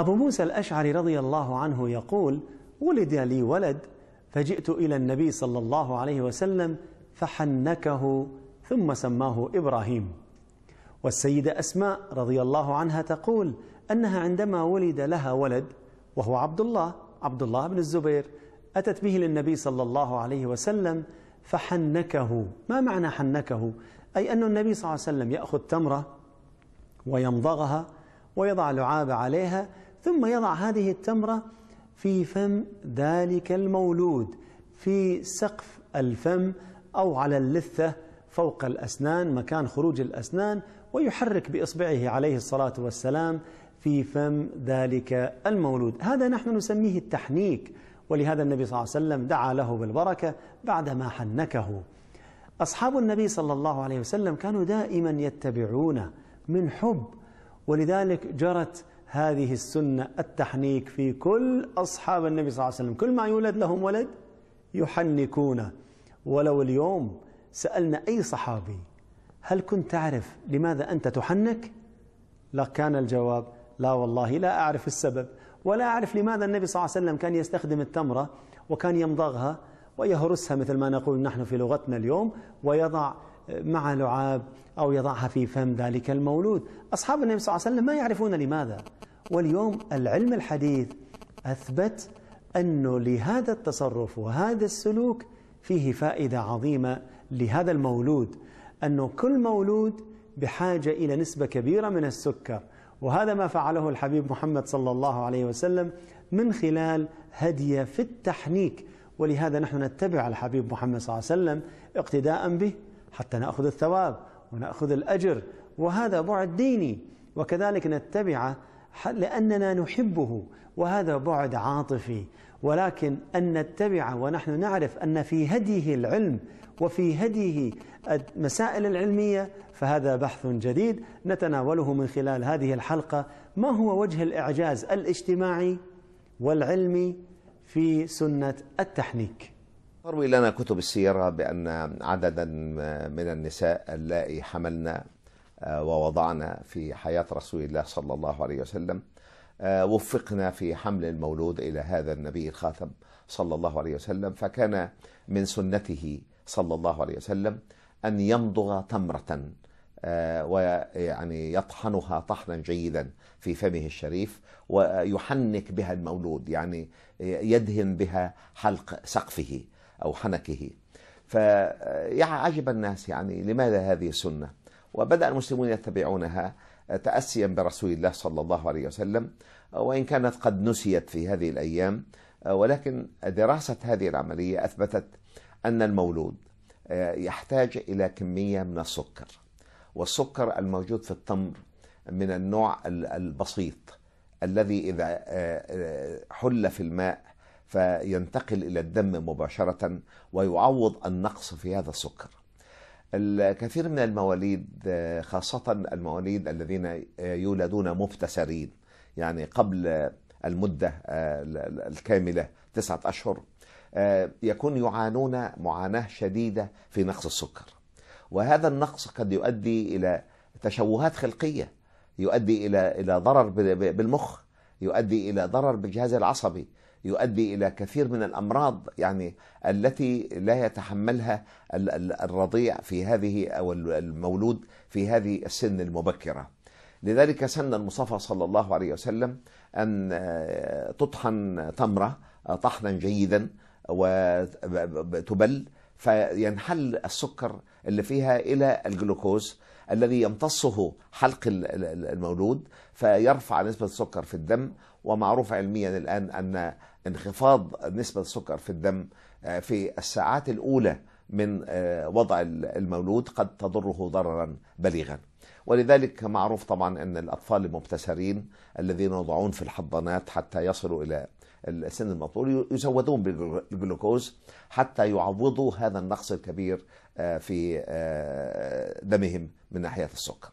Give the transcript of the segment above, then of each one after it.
أبو موسى الأشعري رضي الله عنه يقول ولد لي ولد فجئت إلى النبي صلى الله عليه وسلم فحنكه ثم سماه إبراهيم والسيدة أسماء رضي الله عنها تقول أنها عندما ولد لها ولد وهو عبد الله عبد الله بن الزبير أتت به للنبي صلى الله عليه وسلم فحنكه ما معنى حنكه أي أن النبي صلى الله عليه وسلم يأخذ تمرة ويمضغها ويضع لعاب عليها ثم يضع هذه التمرة في فم ذلك المولود في سقف الفم أو على اللثة فوق الأسنان مكان خروج الأسنان ويحرك بإصبعه عليه الصلاة والسلام في فم ذلك المولود هذا نحن نسميه التحنيك ولهذا النبي صلى الله عليه وسلم دعا له بالبركة بعدما حنكه أصحاب النبي صلى الله عليه وسلم كانوا دائما يتبعونه من حب ولذلك جرت هذه السنة التحنيك في كل أصحاب النبي صلى الله عليه وسلم كل ما يولد لهم ولد يحنكون ولو اليوم سألنا أي صحابي هل كنت تعرف لماذا أنت تحنك؟ لكان الجواب لا والله لا أعرف السبب ولا أعرف لماذا النبي صلى الله عليه وسلم كان يستخدم التمرة وكان يمضغها ويهرسها مثل ما نقول نحن في لغتنا اليوم ويضع مع لعاب أو يضعها في فم ذلك المولود أصحاب النبي صلى الله عليه وسلم ما يعرفون لماذا واليوم العلم الحديث أثبت أنه لهذا التصرف وهذا السلوك فيه فائدة عظيمة لهذا المولود أنه كل مولود بحاجة إلى نسبة كبيرة من السكر وهذا ما فعله الحبيب محمد صلى الله عليه وسلم من خلال هدية في التحنيك ولهذا نحن نتبع الحبيب محمد صلى الله عليه وسلم اقتداء به حتى نأخذ الثواب ونأخذ الأجر وهذا بعد ديني وكذلك نتبعه لأننا نحبه وهذا بعد عاطفي ولكن أن نتبع ونحن نعرف أن في هديه العلم وفي هديه المسائل العلمية فهذا بحث جديد نتناوله من خلال هذه الحلقة ما هو وجه الإعجاز الاجتماعي والعلمي في سنة التحنيك تروي لنا كتب السيرة بأن عددا من النساء اللائي حملنا آه، ووضعنا في حياة رسول الله صلى الله عليه وسلم آه، وفقنا في حمل المولود إلى هذا النبي الخاتم صلى الله عليه وسلم فكان من سنته صلى الله عليه وسلم أن يمضغ تمرة آه، ويعني يطحنها طحنا جيدا في فمه الشريف ويحنك بها المولود يعني يدهن بها حلق سقفه أو حنكه فيعجب الناس يعني لماذا هذه السنه وبدأ المسلمون يتبعونها آه، تأسيا برسول الله صلى الله عليه وسلم آه، وإن كانت قد نسيت في هذه الأيام آه، ولكن دراسة هذه العملية أثبتت أن المولود يحتاج إلى كمية من السكر والسكر الموجود في التمر من النوع البسيط الذي إذا حل في الماء فينتقل إلى الدم مباشرة ويعوض النقص في هذا السكر الكثير من المواليد خاصة المواليد الذين يولدون مبتسرين يعني قبل المدة الكاملة تسعة أشهر يكون يعانون معاناة شديدة في نقص السكر وهذا النقص قد يؤدي إلى تشوهات خلقية يؤدي إلى إلى ضرر بالمخ يؤدي إلى ضرر بالجهاز العصبي يؤدي الى كثير من الامراض يعني التي لا يتحملها الرضيع في هذه او المولود في هذه السن المبكره. لذلك سن المصطفى صلى الله عليه وسلم ان آه، تطحن تمره آه، طحنا جيدا وتبل آه، فينحل السكر اللي فيها الى الجلوكوز الذي يمتصه حلق المولود فيرفع نسبة السكر في الدم ومعروف علميا الآن أن انخفاض نسبة السكر في الدم آه، في الساعات الأولى من آه، وضع المولود قد تضره ضررا بليغا ولذلك معروف طبعا أن الأطفال المبتسرين الذين يوضعون في الحضانات حتى يصلوا إلى السن المطلوب يزودون بالجلوكوز حتى يعوضوا هذا النقص الكبير آه، في دمهم من ناحية السكر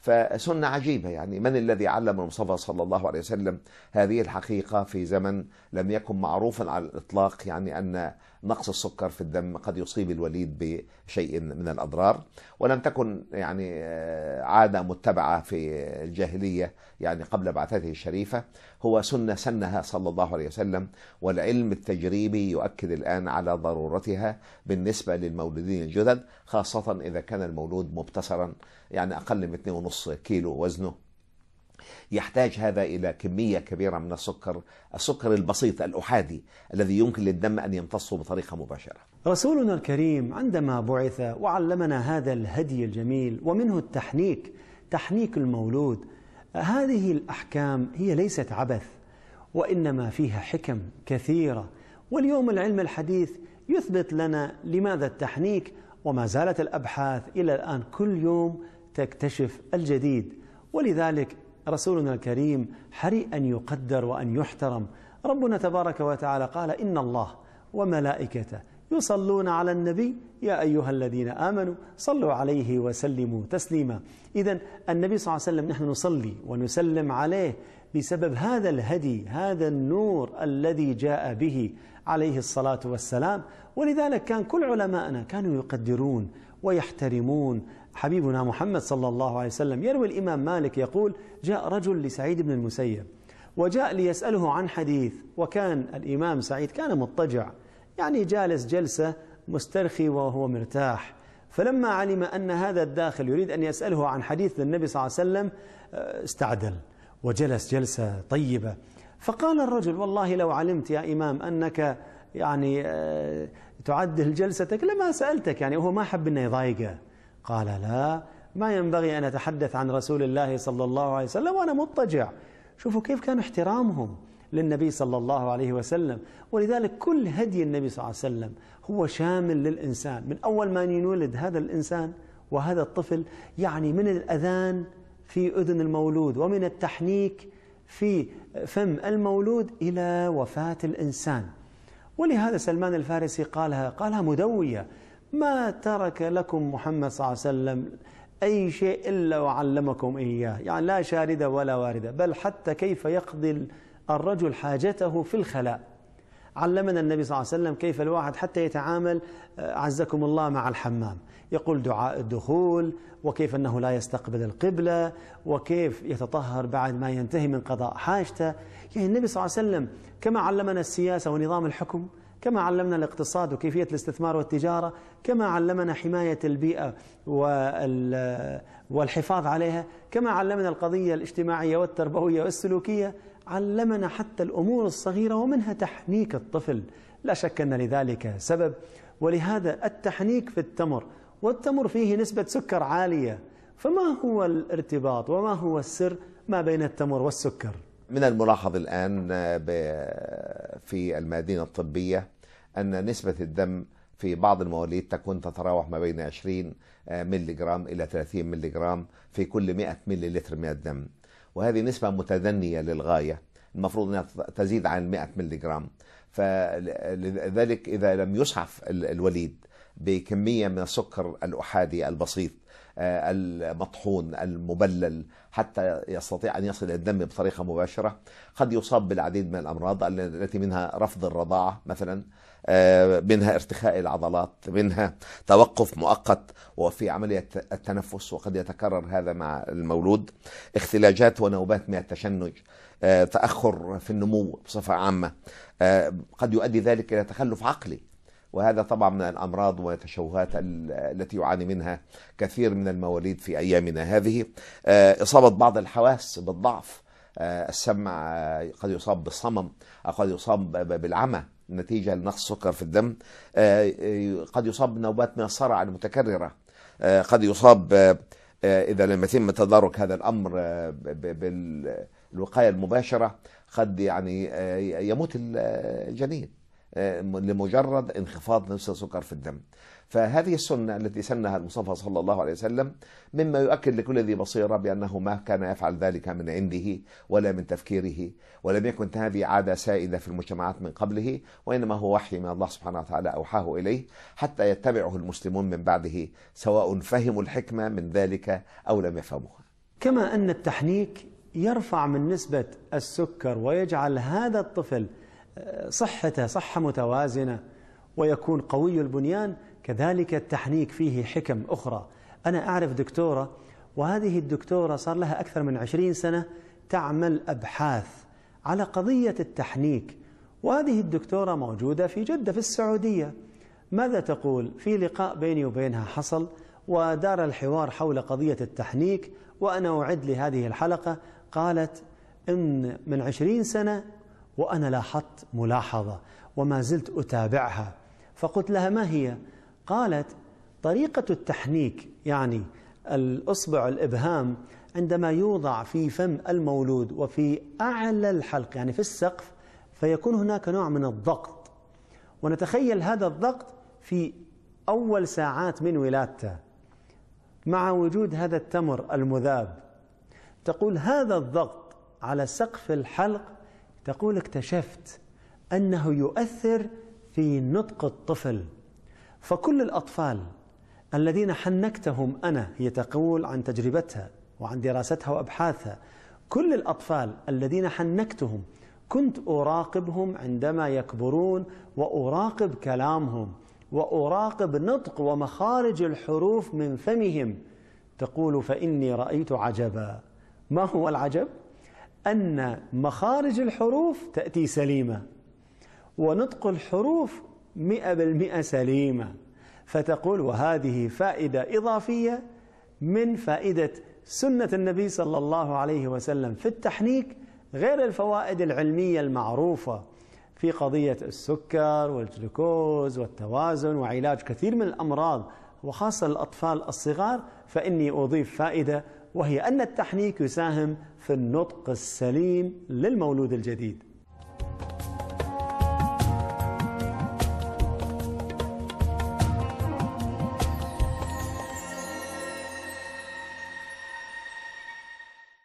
فسنة عجيبة يعني من الذي علم المصطفى صلى الله عليه وسلم هذه الحقيقة في زمن لم يكن معروفا على الإطلاق يعني أن نقص السكر في الدم قد يصيب الوليد بشيء من الأضرار ولم تكن يعني آه، عادة متبعة في الجاهلية يعني قبل بعثته الشريفة هو سنة سنها صلى الله عليه وسلم والعلم التجريبي يؤكد الآن على ضرورتها بالنسبة للمولودين الجدد خاصة إذا كان المولود مبتسرا يعني أقل من 2.5 كيلو وزنه يحتاج هذا إلى كمية كبيرة من السكر السكر البسيط الأحادي الذي يمكن للدم أن يمتصه بطريقة مباشرة رسولنا الكريم عندما بعث وعلمنا هذا الهدي الجميل ومنه التحنيك تحنيك المولود هذه الأحكام هي ليست عبث وإنما فيها حكم كثيرة واليوم العلم الحديث يثبت لنا لماذا التحنيك وما زالت الأبحاث إلى الآن كل يوم تكتشف الجديد ولذلك رسولنا الكريم حري أن يقدر وأن يحترم ربنا تبارك وتعالى قال إن الله وملائكته يصلون على النبي يا أيها الذين آمنوا صلوا عليه وسلموا تسليما إذا النبي صلى الله عليه وسلم نحن نصلي ونسلم عليه بسبب هذا الهدي هذا النور الذي جاء به عليه الصلاة والسلام ولذلك كان كل علمائنا كانوا يقدرون ويحترمون حبيبنا محمد صلى الله عليه وسلم يروي الإمام مالك يقول جاء رجل لسعيد بن المسيب وجاء ليسأله عن حديث وكان الإمام سعيد كان مضطجع يعني جالس جلسة مسترخي وهو مرتاح فلما علم أن هذا الداخل يريد أن يسأله عن حديث للنبي صلى الله عليه وسلم آه، استعدل وجلس جلسة طيبة فقال الرجل والله لو علمت يا إمام أنك يعني آه، تعدل جلستك لما سألتك يعني هو ما حب أنه يضايقه قال لا ما ينبغي أن أتحدث عن رسول الله صلى الله عليه وسلم وأنا مضطجع شوفوا كيف كان احترامهم للنبي صلى الله عليه وسلم ولذلك كل هدي النبي صلى الله عليه وسلم هو شامل للإنسان من أول ما ينولد هذا الإنسان وهذا الطفل يعني من الأذان في أذن المولود ومن التحنيك في فم المولود إلى وفاة الإنسان ولهذا سلمان الفارسي قالها قالها مدوية ما ترك لكم محمد صلى الله عليه وسلم أي شيء إلا وعلمكم إياه يعني لا شاردة ولا واردة بل حتى كيف يقضي الرجل حاجته في الخلاء علمنا النبي صلى الله عليه وسلم كيف الواحد حتى يتعامل آه، عزكم الله مع الحمام يقول دعاء الدخول وكيف أنه لا يستقبل القبلة وكيف يتطهر بعد ما ينتهي من قضاء حاجته يعني النبي صلى الله عليه وسلم كما علمنا السياسة ونظام الحكم كما علمنا الاقتصاد وكيفية الاستثمار والتجارة كما علمنا حماية البيئة والحفاظ عليها كما علمنا القضية الاجتماعية والتربوية والسلوكية علمنا حتى الأمور الصغيرة ومنها تحنيك الطفل لا شك أن لذلك سبب ولهذا التحنيك في التمر والتمر فيه نسبة سكر عالية فما هو الارتباط وما هو السر ما بين التمر والسكر؟ من الملاحظ الآن آه، في المدينة الطبية أن نسبة الدم في بعض المواليد تكون تتراوح ما بين 20 آه، ملي جرام إلى 30 ملي جرام في كل 100 ملي لتر من الدم وهذه نسبة متدنية للغاية المفروض أنها تزيد عن 100 ملي جرام فلذلك إذا لم يسعف الوليد بكمية من السكر الأحادي البسيط آه، المطحون المبلل حتى يستطيع أن يصل إلى الدم بطريقة مباشرة قد يصاب بالعديد من الأمراض التي منها رفض الرضاعة مثلا آه، منها ارتخاء العضلات منها توقف مؤقت وفي عملية التنفس وقد يتكرر هذا مع المولود اختلاجات ونوبات من التشنج آه، تأخر في النمو بصفة عامة قد يؤدي ذلك إلى تخلف عقلي وهذا طبعا من الامراض والتشوهات التي يعاني منها كثير من المواليد في ايامنا هذه آه، اصابه بعض الحواس بالضعف آه، السمع آه، قد يصاب بالصمم او قد يصاب بالعمى نتيجه لنقص سكر في الدم قد يصاب بنوبات من الصرع المتكرره قد يصاب اذا لم يتم تدارك هذا الامر بالوقايه المباشره قد يعني يموت الجنين آه، لمجرد انخفاض نسبة السكر في الدم فهذه السنة التي سنها المصطفى صلى الله عليه وسلم مما يؤكد لكل ذي بصيرة بأنه ما كان يفعل ذلك من عنده ولا من تفكيره ولم يكن هذه عادة سائدة في المجتمعات من قبله وإنما هو وحي من الله سبحانه وتعالى أوحاه إليه حتى يتبعه المسلمون من بعده سواء فهموا الحكمة من ذلك أو لم يفهموها كما أن التحنيك يرفع من نسبة السكر ويجعل هذا الطفل صحته صحة متوازنة ويكون قوي البنيان كذلك التحنيك فيه حكم أخرى أنا أعرف دكتورة وهذه الدكتورة صار لها أكثر من عشرين سنة تعمل أبحاث على قضية التحنيك وهذه الدكتورة موجودة في جدة في السعودية ماذا تقول في لقاء بيني وبينها حصل ودار الحوار حول قضية التحنيك وأنا أعد لهذه الحلقة قالت إن من عشرين سنة وأنا لاحظت ملاحظة وما زلت أتابعها فقلت لها ما هي؟ قالت طريقة التحنيك يعني الإصبع الإبهام عندما يوضع في فم المولود وفي أعلى الحلق يعني في السقف فيكون هناك نوع من الضغط ونتخيل هذا الضغط في أول ساعات من ولادته مع وجود هذا التمر المذاب تقول هذا الضغط على سقف الحلق تقول اكتشفت أنه يؤثر في نطق الطفل فكل الأطفال الذين حنكتهم أنا هي تقول عن تجربتها وعن دراستها وأبحاثها كل الأطفال الذين حنكتهم كنت أراقبهم عندما يكبرون وأراقب كلامهم وأراقب نطق ومخارج الحروف من فمهم تقول فإني رأيت عجبا ما هو العجب؟ أن مخارج الحروف تأتي سليمة ونطق الحروف مئة بالمئة سليمة فتقول وهذه فائدة إضافية من فائدة سنة النبي صلى الله عليه وسلم في التحنيك غير الفوائد العلمية المعروفة في قضية السكر والجلوكوز والتوازن وعلاج كثير من الأمراض وخاصة الأطفال الصغار فإني أضيف فائدة وهي أن التحنيك يساهم في النطق السليم للمولود الجديد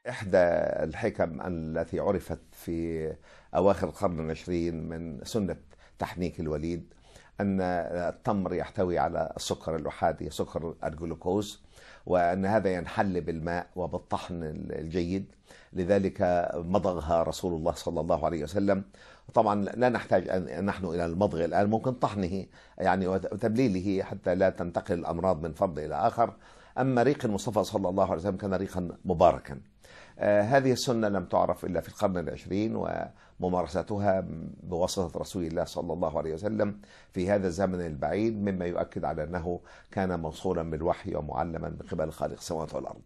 إحدى الحكم التي عرفت في أواخر القرن العشرين من سنة تحنيك الوليد أن التمر يحتوي على السكر الأحادي سكر الجلوكوز وأن هذا ينحل بالماء وبالطحن الجيد لذلك مضغها رسول الله صلى الله عليه وسلم طبعا لا نحتاج أن نحن إلى المضغ الآن ممكن طحنه يعني وتبليله حتى لا تنتقل الأمراض من فرد إلى آخر أما ريق المصطفى صلى الله عليه وسلم كان ريقا مباركا آه، هذه السنة لم تعرف إلا في القرن العشرين و ممارستها بواسطة رسول الله صلى الله عليه وسلم في هذا الزمن البعيد مما يؤكد على أنه كان منصورا بالوحي ومعلما من قبل خالق السماوات والأرض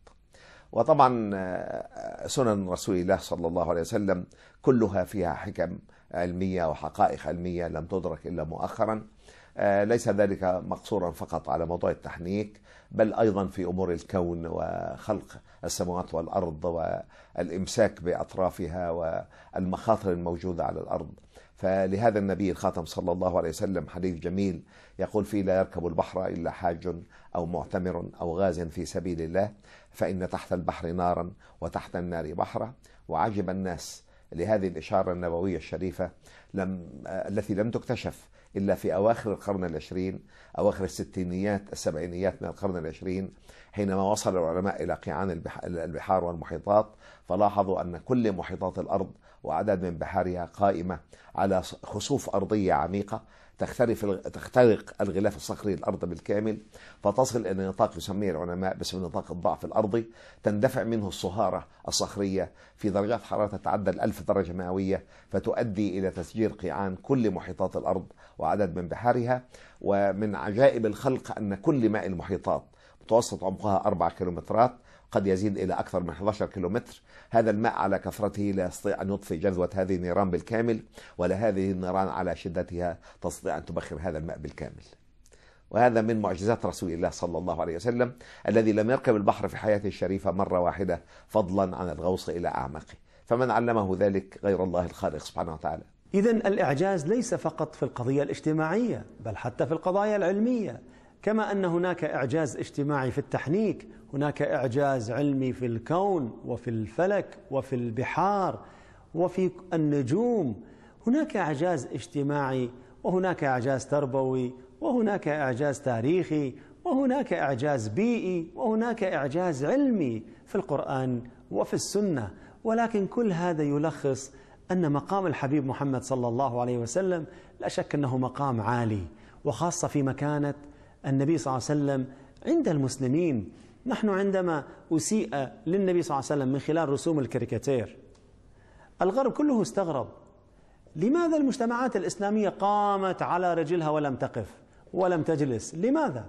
وطبعا آه، سنن رسول الله صلى الله عليه وسلم كلها فيها حكم علمية وحقائق علمية لم تدرك إلا مؤخرا آه، ليس ذلك مقصورا فقط على موضوع التحنيك بل أيضا في أمور الكون وخلق السماوات والأرض والإمساك بأطرافها والمخاطر الموجودة على الأرض فلهذا النبي الخاتم صلى الله عليه وسلم حديث جميل يقول فيه لا يركب البحر إلا حاج أو معتمر أو غاز في سبيل الله فإن تحت البحر نارا وتحت النار بحرا وعجب الناس لهذه الإشارة النبوية الشريفة لم التي لم تكتشف إلا في أواخر القرن العشرين أواخر الستينيات السبعينيات من القرن العشرين حينما وصل العلماء إلى قيعان البحار والمحيطات فلاحظوا أن كل محيطات الأرض وعدد من بحارها قائمة على خسوف أرضية عميقة تخترق الغلاف الصخري الارض بالكامل فتصل الى نطاق يسميه العلماء باسم نطاق الضعف الارضي تندفع منه الصهاره الصخريه في درجات حراره تتعدى الألف درجه مئويه فتؤدي الى تسجير قيعان كل محيطات الارض وعدد من بحارها ومن عجائب الخلق ان كل ماء المحيطات متوسط عمقها 4 كيلومترات قد يزيد إلى أكثر من 11 كيلومتر هذا الماء على كثرته لا يستطيع أن يطفئ جذوة هذه النيران بالكامل ولا هذه النيران على شدتها تستطيع أن تبخر هذا الماء بالكامل وهذا من معجزات رسول الله صلى الله عليه وسلم الذي لم يركب البحر في حياته الشريفة مرة واحدة فضلا عن الغوص إلى أعماقه فمن علمه ذلك غير الله الخالق سبحانه وتعالى إذا الإعجاز ليس فقط في القضية الاجتماعية بل حتى في القضايا العلمية كما أن هناك إعجاز اجتماعي في التحنيك هناك إعجاز علمي في الكون وفي الفلك وفي البحار وفي النجوم هناك إعجاز اجتماعي وهناك إعجاز تربوي وهناك إعجاز تاريخي وهناك إعجاز بيئي وهناك إعجاز علمي في القرآن وفي السنة ولكن كل هذا يلخص أن مقام الحبيب محمد صلى الله عليه وسلم لا شك أنه مقام عالي وخاصة في مكانة النبي صلى الله عليه وسلم عند المسلمين نحن عندما أسيء للنبي صلى الله عليه وسلم من خلال رسوم الكاريكاتير الغرب كله استغرب لماذا المجتمعات الإسلامية قامت على رجلها ولم تقف ولم تجلس لماذا؟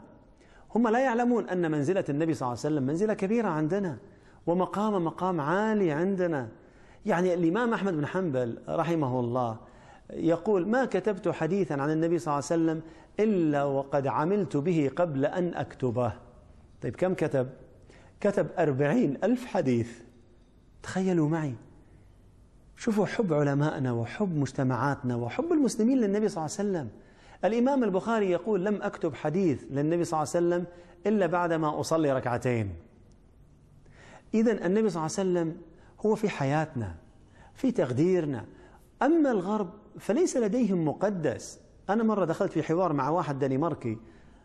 هم لا يعلمون أن منزلة النبي صلى الله عليه وسلم منزلة كبيرة عندنا ومقام مقام عالي عندنا يعني الإمام أحمد بن حنبل رحمه الله يقول ما كتبت حديثا عن النبي صلى الله عليه وسلم إلا وقد عملت به قبل أن أكتبه طيب كم كتب؟ كتب أربعين ألف حديث تخيلوا معي شوفوا حب علمائنا وحب مجتمعاتنا وحب المسلمين للنبي صلى الله عليه وسلم الإمام البخاري يقول لم أكتب حديث للنبي صلى الله عليه وسلم إلا بعدما أصلي ركعتين إذا النبي صلى الله عليه وسلم هو في حياتنا في تقديرنا أما الغرب فليس لديهم مقدس أنا مرة دخلت في حوار مع واحد دنماركي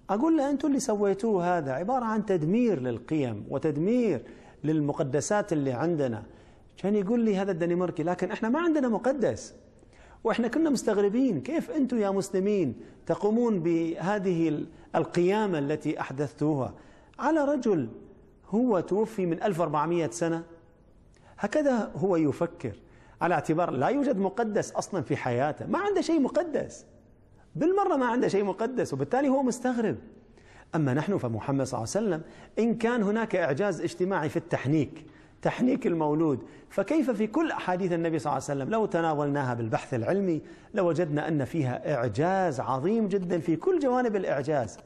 أقول له أنتم اللي سويتوه هذا عبارة عن تدمير للقيم وتدمير للمقدسات اللي عندنا كان يقول لي هذا الدنماركي لكن احنا ما عندنا مقدس واحنا كنا مستغربين كيف انتم يا مسلمين تقومون بهذه القيامة التي أحدثتوها على رجل هو توفي من 1400 سنة هكذا هو يفكر على اعتبار لا يوجد مقدس أصلا في حياته ما عنده شيء مقدس بالمرة ما عنده شيء مقدس وبالتالي هو مستغرب أما نحن فمحمد صلى الله عليه وسلم إن كان هناك إعجاز اجتماعي في التحنيك تحنيك المولود فكيف في كل أحاديث النبي صلى الله عليه وسلم لو تناولناها بالبحث العلمي لوجدنا أن فيها إعجاز عظيم جدا في كل جوانب الإعجاز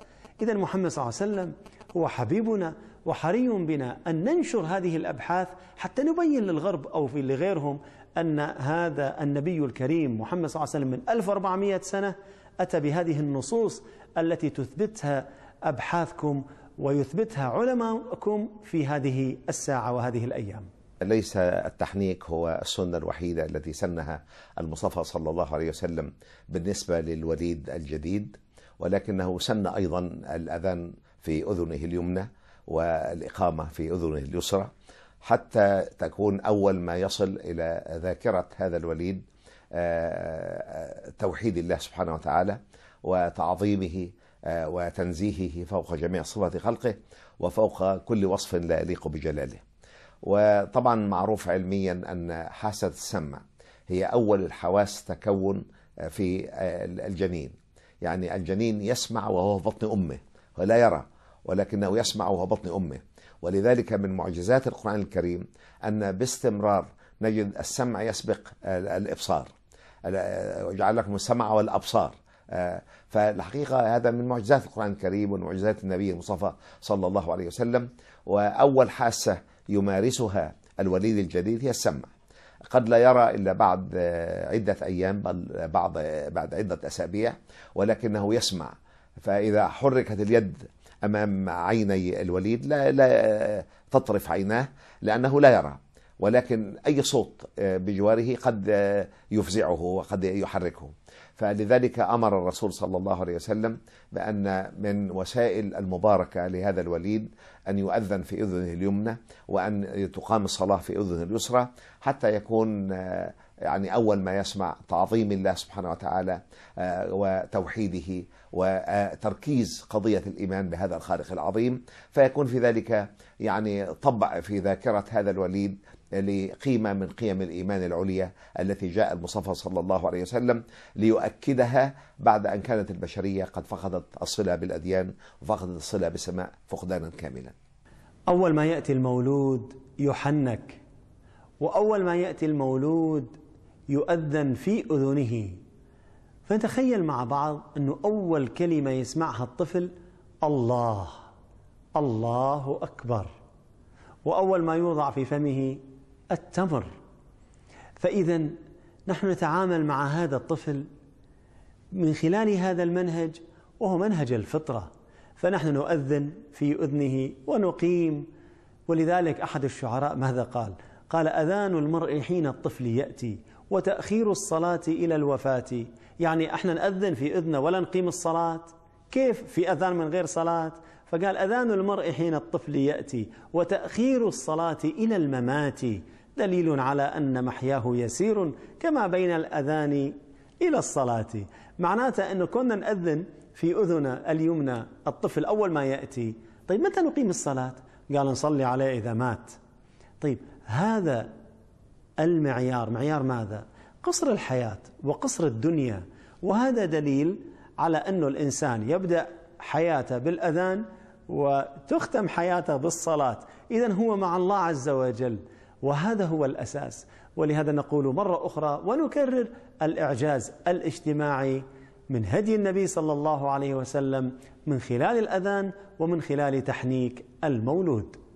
إذا محمد صلى الله عليه وسلم هو حبيبنا وحري بنا أن ننشر هذه الأبحاث حتى نبين للغرب أو في لغيرهم أن هذا النبي الكريم محمد صلى الله عليه وسلم من 1400 سنة أتى بهذه النصوص التي تثبتها أبحاثكم ويثبتها علماءكم في هذه الساعة وهذه الأيام ليس التحنيك هو السنة الوحيدة التي سنها المصطفى صلى الله عليه وسلم بالنسبة للوليد الجديد ولكنه سن أيضا الأذان في أذنه اليمنى والإقامة في أذنه اليسرى حتى تكون أول ما يصل إلى ذاكرة هذا الوليد توحيد الله سبحانه وتعالى وتعظيمه آه، وتنزيهه فوق جميع صفات خلقه وفوق كل وصف لا يليق بجلاله وطبعا معروف علميا أن حاسة السمع هي أول الحواس تكون آه، في آه، الجنين يعني الجنين يسمع وهو في بطن أمه ولا يرى ولكنه يسمع وهو بطن أمه ولذلك من معجزات القرآن الكريم أن باستمرار نجد السمع يسبق الإبصار وجعل لكم السمع والابصار آه، فالحقيقه هذا من معجزات القران الكريم ومعجزات النبي المصطفى صلى الله عليه وسلم واول حاسه يمارسها الوليد الجديد هي السمع قد لا يرى الا بعد آه، عده ايام بل بعض بعد عده اسابيع ولكنه يسمع فاذا حركت اليد امام عيني الوليد لا لا آه، تطرف عيناه لانه لا يرى ولكن أي صوت آه، بجواره قد آه، يفزعه وقد يحركه فلذلك أمر الرسول صلى الله عليه وسلم بأن من وسائل المباركة لهذا الوليد أن يؤذن في أذنه اليمنى وأن تقام الصلاة في أذنه اليسرى حتى يكون آه، يعني أول ما يسمع تعظيم الله سبحانه وتعالى آه، وتوحيده وتركيز قضية الإيمان بهذا الخالق العظيم فيكون في ذلك يعني طبع في ذاكرة هذا الوليد لقيمة من قيم الإيمان العليا التي جاء المصطفى صلى الله عليه وسلم ليؤكدها بعد أن كانت البشرية قد فقدت الصلة بالأديان وفقدت الصلة بالسماء فقدانا كاملا أول ما يأتي المولود يحنك وأول ما يأتي المولود يؤذن في أذنه فتخيل مع بعض أنه أول كلمة يسمعها الطفل الله الله أكبر وأول ما يوضع في فمه التمر فإذا نحن نتعامل مع هذا الطفل من خلال هذا المنهج وهو منهج الفطرة فنحن نؤذن في أذنه ونقيم ولذلك أحد الشعراء ماذا قال؟ قال أذان المرء حين الطفل يأتي وتأخير الصلاة إلى الوفاة يعني احنا نأذن في إذنه ولا نقيم الصلاة كيف في أذان من غير صلاة فقال أذان المرء حين الطفل يأتي وتأخير الصلاة إلى الممات دليل على أن محياه يسير كما بين الأذان إلى الصلاة معناته أنه كنا نأذن في أذن اليمنى الطفل أول ما يأتي طيب متى نقيم الصلاة قال نصلي عليه إذا مات طيب هذا المعيار معيار ماذا؟ قصر الحياة وقصر الدنيا وهذا دليل على أن الإنسان يبدأ حياته بالأذان وتختم حياته بالصلاة إذا هو مع الله عز وجل وهذا هو الأساس ولهذا نقول مرة أخرى ونكرر الإعجاز الاجتماعي من هدي النبي صلى الله عليه وسلم من خلال الأذان ومن خلال تحنيك المولود